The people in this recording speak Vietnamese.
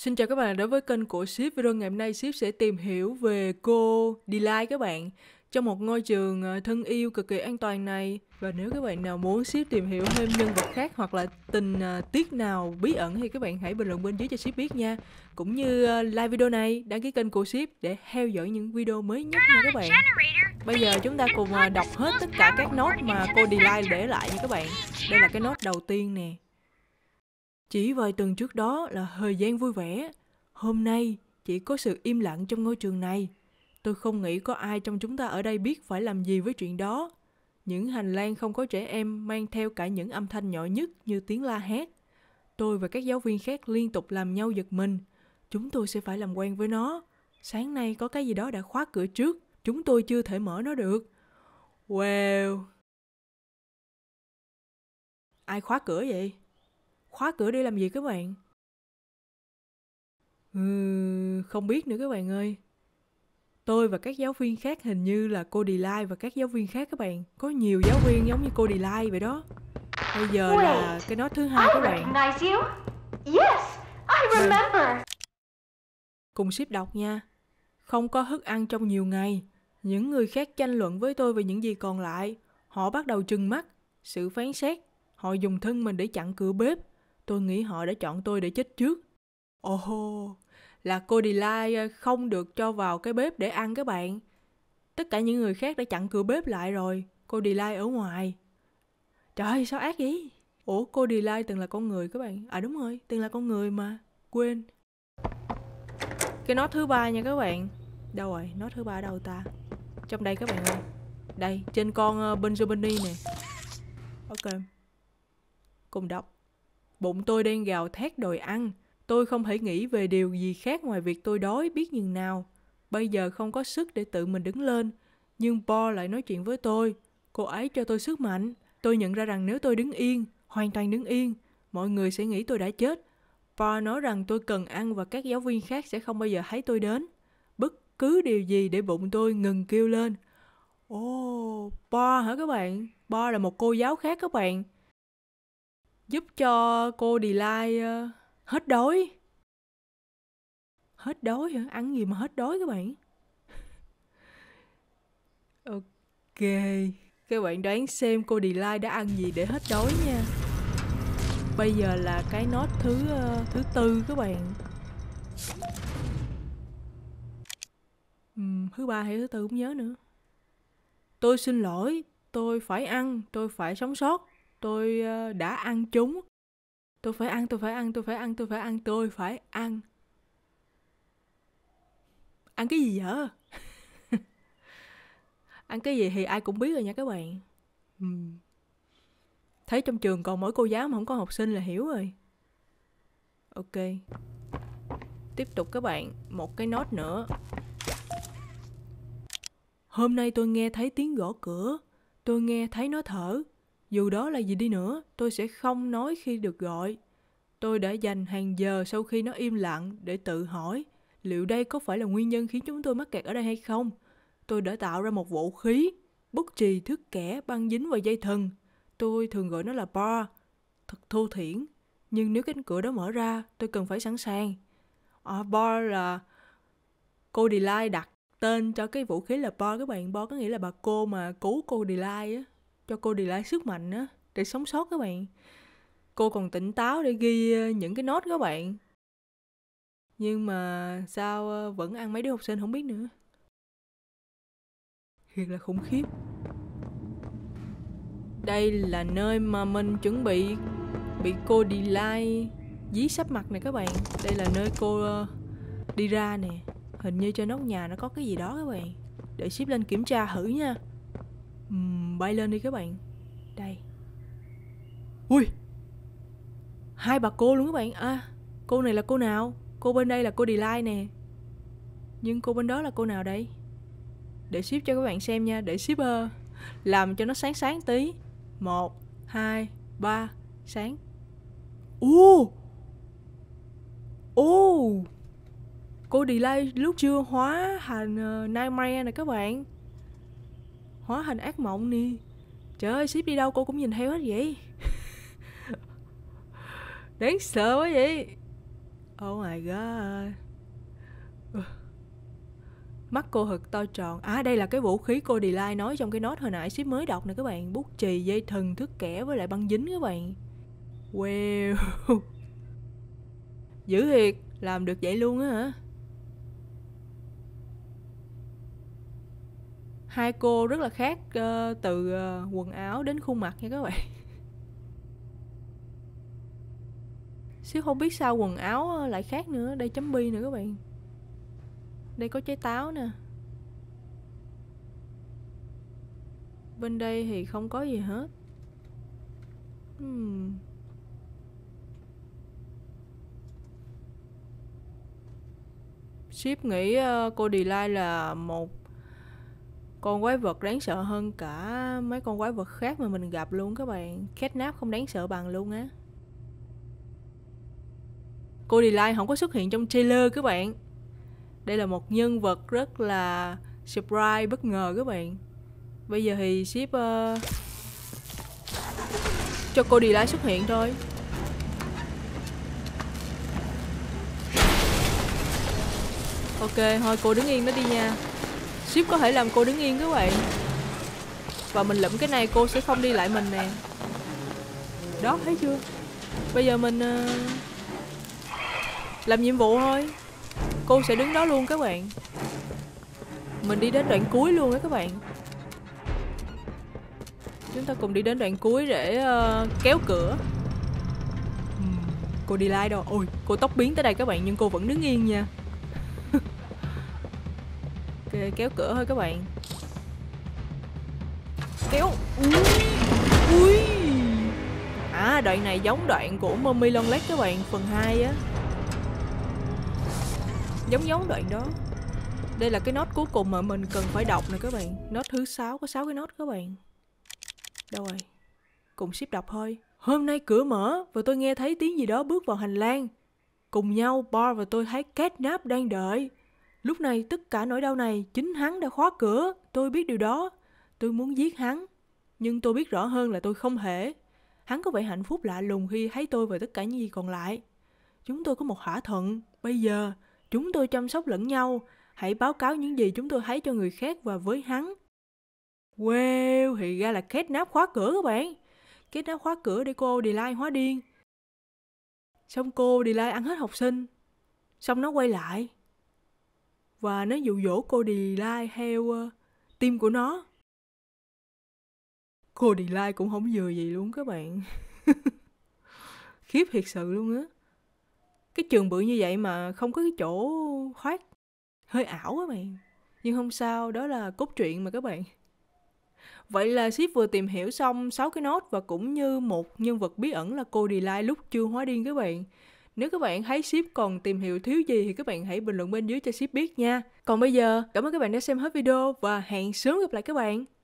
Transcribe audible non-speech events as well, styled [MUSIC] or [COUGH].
Xin chào các bạn đối với kênh của Ship. Video ngày hôm nay Ship sẽ tìm hiểu về cô Delight các bạn trong một ngôi trường ờ, thân yêu cực kỳ an toàn này. Và nếu các bạn nào muốn Ship tìm hiểu thêm nhân vật khác hoặc là tình ờ, tiết nào bí ẩn thì các bạn hãy bình luận bên dưới cho Ship biết nha. Cũng như ờ, like video này, đăng ký kênh của Ship để theo dõi những video mới nhất nha các bạn. Bây giờ chúng ta cùng đọc hết tất cả các nốt mà cô Delight để lại nha các bạn. Đây là cái nốt đầu tiên nè. Chỉ vài tuần trước đó là thời gian vui vẻ, hôm nay chỉ có sự im lặng trong ngôi trường này. Tôi không nghĩ có ai trong chúng ta ở đây biết phải làm gì với chuyện đó. Những hành lang không có trẻ em mang theo cả những âm thanh nhỏ nhất như tiếng la hét. Tôi và các giáo viên khác liên tục làm nhau giật mình. Chúng tôi sẽ phải làm quen với nó. Sáng nay có cái gì đó đã khóa cửa trước, chúng tôi chưa thể mở nó được. Wow! Ai khóa cửa vậy? khóa cửa đi làm gì các bạn ừ, không biết nữa các bạn ơi tôi và các giáo viên khác hình như là cô đi lai và các giáo viên khác các bạn có nhiều giáo viên giống như cô đi lai vậy đó bây giờ Wait, là cái nốt thứ hai các bạn you. Yes, I vâng. remember. cùng ship đọc nha không có thức ăn trong nhiều ngày những người khác tranh luận với tôi về những gì còn lại họ bắt đầu trừng mắt sự phán xét họ dùng thân mình để chặn cửa bếp Tôi nghĩ họ đã chọn tôi để chết trước. Ồ oh, là cô Delay không được cho vào cái bếp để ăn các bạn. Tất cả những người khác đã chặn cửa bếp lại rồi, cô Delay ở ngoài. Trời sao ác vậy? Ủa cô Delay từng là con người các bạn. À đúng rồi, từng là con người mà. Quên. Cái nốt thứ ba nha các bạn. Đâu rồi? Nốt thứ ba ở đâu ta? Trong đây các bạn ơi. Đây, trên con ờ, Benjamini nè. Ok. Cùng đọc. Bụng tôi đang gào thét đòi ăn. Tôi không thể nghĩ về điều gì khác ngoài việc tôi đói biết nhường nào. Bây giờ không có sức để tự mình đứng lên. Nhưng Po lại nói chuyện với tôi. Cô ấy cho tôi sức mạnh. Tôi nhận ra rằng nếu tôi đứng yên, hoàn toàn đứng yên, mọi người sẽ nghĩ tôi đã chết. Po nói rằng tôi cần ăn và các giáo viên khác sẽ không bao giờ thấy tôi đến. Bất cứ điều gì để bụng tôi ngừng kêu lên. Ồ, oh, Po hả các bạn? Po là một cô giáo khác các bạn giúp cho cô Delay ờ, hết đói hết đói hả ăn gì mà hết đói các bạn [LAUGHS] ok các bạn đoán xem cô Delay đã ăn gì để hết đói nha bây giờ là cái nốt thứ uh, thứ tư các bạn uhm, thứ ba hay thứ tư không nhớ nữa tôi xin lỗi tôi phải ăn tôi phải sống sót tôi ờ, đã ăn chúng tôi phải ăn tôi phải ăn tôi phải ăn tôi phải ăn tôi phải ăn ăn cái gì vậy [LAUGHS] ăn cái gì thì ai cũng biết rồi nha các bạn thấy trong trường còn mỗi cô giáo mà không có học sinh là hiểu rồi ok tiếp tục các bạn một cái nốt nữa hôm nay tôi nghe thấy tiếng gõ cửa tôi nghe thấy nó thở dù đó là gì đi nữa, tôi sẽ không nói khi được gọi. Tôi đã dành hàng giờ sau khi nó im lặng để tự hỏi liệu đây có phải là nguyên nhân khiến chúng tôi mắc kẹt ở đây hay không. Tôi đã tạo ra một vũ khí, bút chì thước kẻ băng dính vào dây thần. Tôi thường gọi nó là bar, thật thô thiển. Nhưng nếu cánh cửa đó mở ra, tôi cần phải sẵn sàng. À, bar là... Cô Delay đặt tên cho cái vũ khí là bar các bạn. Bar có nghĩa là bà cô mà cứu cô Delay á cho cô đi lại sức mạnh á để sống sót các bạn cô còn tỉnh táo để ghi ờ, những cái nốt các bạn nhưng mà sao ờ, vẫn ăn mấy đứa học sinh không biết nữa thiệt là khủng khiếp đây là nơi mà mình chuẩn bị bị cô đi lai dí sắp mặt này các bạn đây là nơi cô ờ, đi ra nè hình như trên nóc nhà nó có cái gì đó các bạn để ship lên kiểm tra thử nha uhm bay lên đi các bạn Đây Ui Hai bà cô luôn các bạn À cô này là cô nào Cô bên đây là cô Delay nè Nhưng cô bên đó là cô nào đây Để ship cho các bạn xem nha Để shipper Làm cho nó sáng sáng tí Một Hai Ba Sáng Ô Ô Cô Delay lúc chưa hóa thành uh, Nightmare nè các bạn hóa thành ác mộng nè trời ơi ship đi đâu cô cũng nhìn theo hết vậy [LAUGHS] đáng sợ quá vậy oh my god mắt cô thật to tròn à đây là cái vũ khí cô delay nói trong cái nốt hồi nãy ship mới đọc nè các bạn bút chì dây thần thước kẻ với lại băng dính các bạn wow [LAUGHS] dữ thiệt làm được vậy luôn á hả hai cô rất là khác uh, từ uh, quần áo đến khuôn mặt nha các bạn xíu không biết sao quần áo ờ, lại khác nữa đây chấm bi nữa các bạn đây có trái táo nè bên đây thì không có gì hết hmm. ship nghĩ uh, cô Delay là một con quái vật đáng sợ hơn cả mấy con quái vật khác mà mình gặp luôn các bạn Catnap không đáng sợ bằng luôn á Cô Delight không có xuất hiện trong trailer các bạn Đây là một nhân vật rất là surprise, bất ngờ các bạn Bây giờ thì ship uh, cho cô Delight xuất hiện thôi Ok, thôi cô đứng yên nó đi nha Ship có thể làm cô đứng yên các bạn Và mình lụm cái này cô sẽ không đi lại mình nè Đó thấy chưa Bây giờ mình ờ, Làm nhiệm vụ thôi Cô sẽ đứng đó luôn các bạn Mình đi đến đoạn cuối luôn đó các bạn Chúng ta cùng đi đến đoạn cuối để uh, kéo cửa Cô đi like đâu Ôi cô tóc biến tới đây các bạn nhưng cô vẫn đứng yên nha Ok, kéo cửa thôi các bạn Kéo Ui Ui À, đoạn này giống đoạn của Mummy Long Lake các bạn, phần 2 á Giống giống đoạn đó Đây là cái nốt cuối cùng mà mình cần phải đọc nè các bạn Nốt thứ 6, có 6 cái nốt các bạn Đâu rồi? Cùng ship đọc thôi Hôm nay cửa mở và tôi nghe thấy tiếng gì đó bước vào hành lang Cùng nhau, Bar và tôi thấy Catnap đang đợi Lúc này tất cả nỗi đau này chính hắn đã khóa cửa, tôi biết điều đó. Tôi muốn giết hắn, nhưng tôi biết rõ hơn là tôi không thể. Hắn có vẻ hạnh phúc lạ lùng khi thấy tôi và tất cả những gì còn lại. Chúng tôi có một thỏa thuận, bây giờ chúng tôi chăm sóc lẫn nhau, hãy báo cáo những gì chúng tôi thấy cho người khác và với hắn. Well, thì ra là kết nắp khóa cửa các bạn. Kết nắp khóa cửa để cô Delay hóa điên. Xong cô Delay ăn hết học sinh. Xong nó quay lại, và nó dụ dỗ cô Delay theo uh, ờ, tim của nó cô đi Delay cũng không vừa gì luôn các bạn [LAUGHS] khiếp thiệt sự luôn á cái trường bự như vậy mà không có cái chỗ thoát hơi ảo các bạn nhưng không sao đó là cốt truyện mà các bạn Vậy là ship vừa tìm hiểu xong sáu cái nốt và cũng như một nhân vật bí ẩn là cô đi Delay lúc chưa hóa điên các bạn. Nếu các bạn thấy ship còn tìm hiểu thiếu gì thì các bạn hãy bình luận bên dưới cho ship biết nha. Còn bây giờ, cảm ơn các bạn đã xem hết video và hẹn sớm gặp lại các bạn.